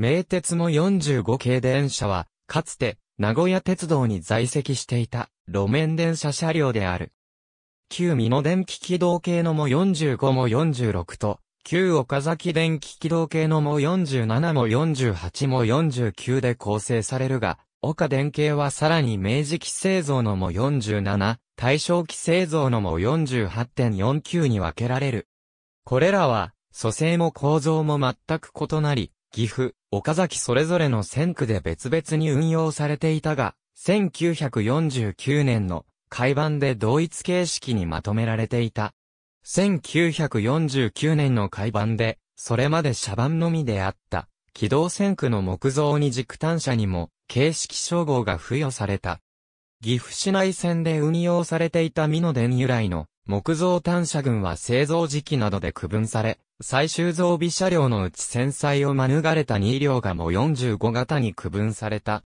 名鉄も45系電車は、かつて、名古屋鉄道に在籍していた、路面電車車両である。旧美濃電気軌道系のも45も46と、旧岡崎電気軌道系のも47も48も49で構成されるが、岡電系はさらに明治期製造のも47、大正期製造のも48.49に分けられる。これらは、組成も構造も全く異なり、岐阜、岡崎それぞれの線区で別々に運用されていたが、1949年の改版で同一形式にまとめられていた。1949年の改版で、それまで車番のみであった、軌道線区の木造に軸単車にも、形式称号が付与された。岐阜市内線で運用されていた美濃電由来の木造単車群は製造時期などで区分され、最終増備車両のうち戦災を免れた2両がも45型に区分された。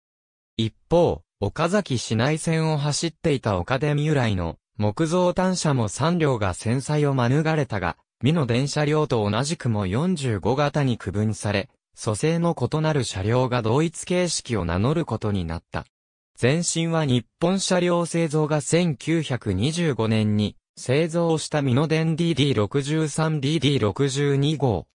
一方、岡崎市内線を走っていた岡出由来の木造単車も3両が戦災を免れたが、美の電車両と同じくも45型に区分され、蘇生の異なる車両が同一形式を名乗ることになった。前身は日本車両製造が1925年に製造したミノデン DD63DD62 号。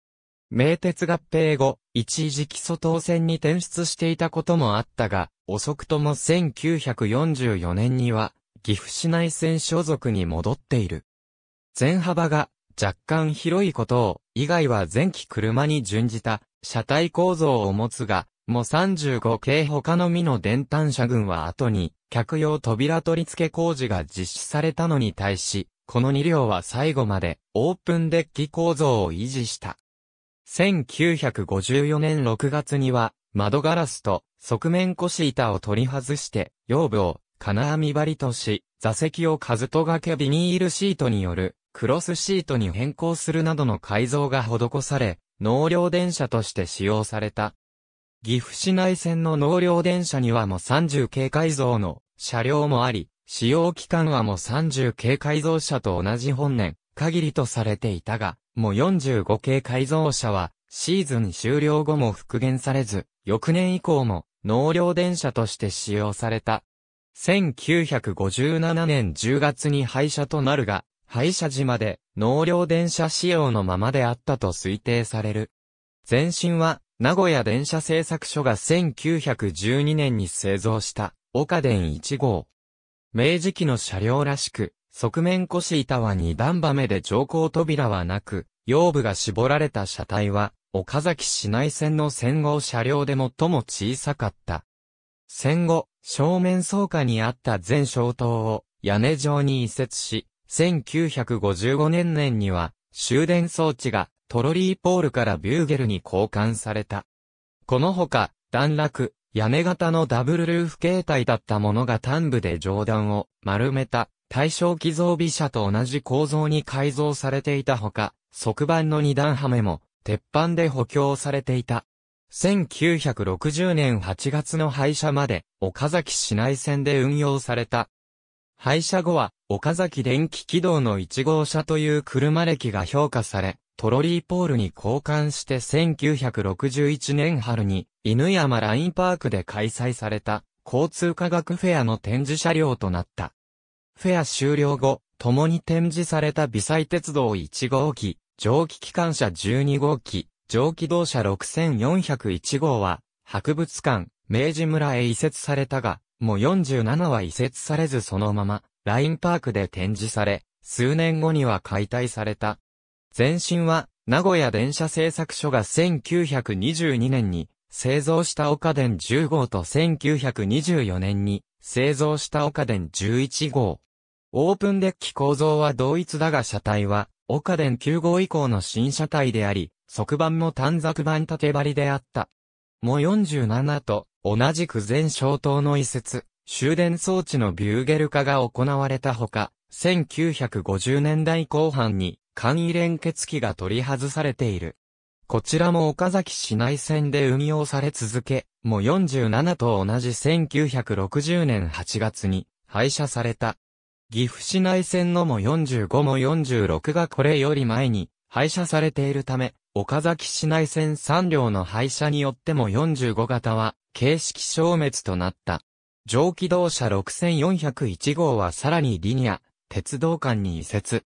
名鉄合併後、一時基礎当選に転出していたこともあったが、遅くとも1944年には、岐阜市内線所属に戻っている。全幅が若干広いことを、以外は前期車に準じた車体構造を持つが、も35系他のみの電端車群は後に、客用扉取り付け工事が実施されたのに対し、この2両は最後までオープンデッキ構造を維持した。1954年6月には、窓ガラスと側面腰板を取り外して、腰部を金網張りとし、座席を数と掛けビニールシートによるクロスシートに変更するなどの改造が施され、納涼電車として使用された。岐阜市内線の納涼電車にはも30系改造の車両もあり、使用期間はも30系改造車と同じ本年限りとされていたが、も45系改造車はシーズン終了後も復元されず、翌年以降も納涼電車として使用された。1957年10月に廃車となるが、廃車時まで納涼電車仕様のままであったと推定される。前身は名古屋電車製作所が1912年に製造した、岡電1号。明治期の車両らしく、側面腰板は二段場目で乗降扉はなく、腰部が絞られた車体は、岡崎市内線の戦後車両で最も小さかった。戦後、正面倉下にあった前小灯を屋根上に移設し、1955年には、終電装置がトロリーポールからビューゲルに交換された。このほか、段落、屋根型のダブルルーフ形態だったものが端部で上段を丸めた対象寄贈美車と同じ構造に改造されていたほか、側板の二段ハメも鉄板で補強されていた。1960年8月の廃車まで岡崎市内線で運用された。廃車後は岡崎電気軌道の1号車という車歴が評価され、トロリーポールに交換して1961年春に犬山ラインパークで開催された交通科学フェアの展示車両となった。フェア終了後、共に展示された微細鉄道1号機、蒸気機関車12号機、蒸気動車6401号は、博物館、明治村へ移設されたが、もう47は移設されずそのまま、ラインパークで展示され、数年後には解体された。前身は、名古屋電車製作所が1922年に製造した岡電10号と1924年に製造した岡電11号。オープンデッキ構造は同一だが車体は岡電9号以降の新車体であり、側板も短冊板縦張りであった。も47と同じく前小灯の移設、終電装置のビューゲル化が行われたほか、1950年代後半に簡易連結機が取り外されている。こちらも岡崎市内線で運用され続け、も47と同じ1960年8月に廃車された。岐阜市内線のも45も46がこれより前に廃車されているため、岡崎市内線3両の廃車によっても45型は形式消滅となった。上機動車6401号はさらにリニア、鉄道間に移設。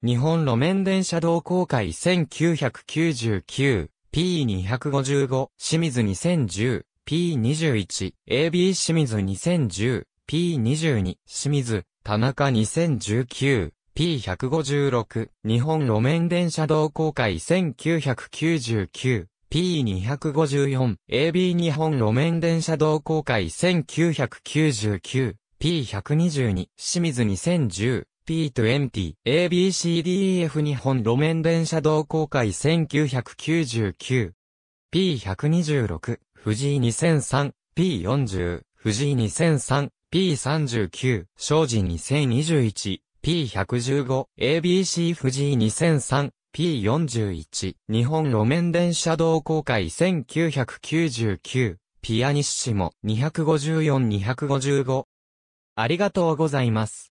日本路面電車同好会 1999P255 清水 2010P21 AB 清水 2010P22 清水田中 2019P156 日本路面電車同好会 1999P254 AB 日本路面電車同好会 1999P122 清水2010 p 2 0 ABCDEF 日本路面電車同好会1999、P126、富士2003、P40、富士2003、P39、庄司2021、P115、ABC 富士2003、P41、日本路面電車同好会1999、ピアニッシモ254-255。ありがとうございます。